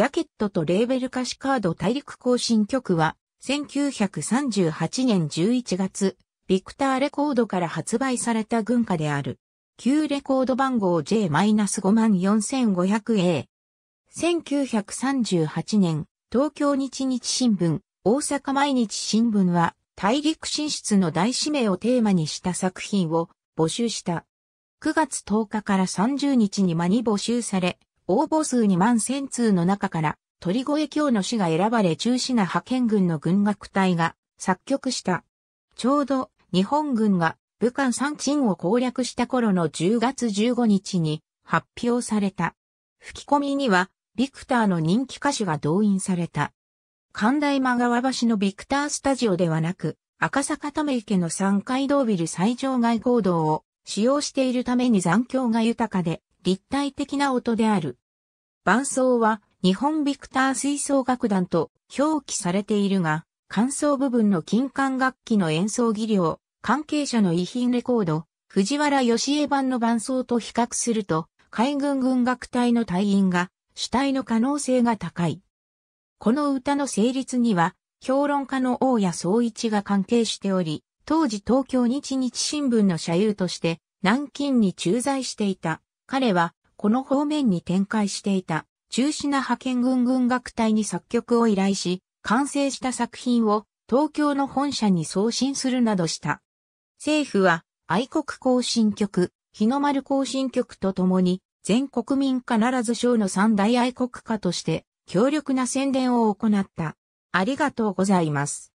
ジャケットとレーベル歌詞カード大陸更新曲は、1938年11月、ビクターレコードから発売された軍歌である。旧レコード番号 J-54500A。1938年、東京日日新聞、大阪毎日新聞は、大陸進出の大使命をテーマにした作品を募集した。9月10日から30日に間に募集され、応募数2万1000通の中から、鳥越京の死が選ばれ中止な派遣軍の軍楽隊が作曲した。ちょうど日本軍が武漢山鎮を攻略した頃の10月15日に発表された。吹き込みにはビクターの人気歌手が動員された。神大間川橋のビクタースタジオではなく、赤坂ため池の三階堂ビル最上外行動を使用しているために残響が豊かで立体的な音である。伴奏は日本ビクター吹奏楽団と表記されているが、感想部分の金管楽器の演奏技量、関係者の遺品レコード、藤原義江版の伴奏と比較すると、海軍軍楽隊の隊員が主体の可能性が高い。この歌の成立には、評論家の大谷総一が関係しており、当時東京日日新聞の社友として南京に駐在していた。彼はこの方面に展開していた中止な派遣軍軍楽隊に作曲を依頼し、完成した作品を東京の本社に送信するなどした。政府は愛国行進局、日の丸行進局とともに全国民必ず賞の三大愛国家として強力な宣伝を行った。ありがとうございます。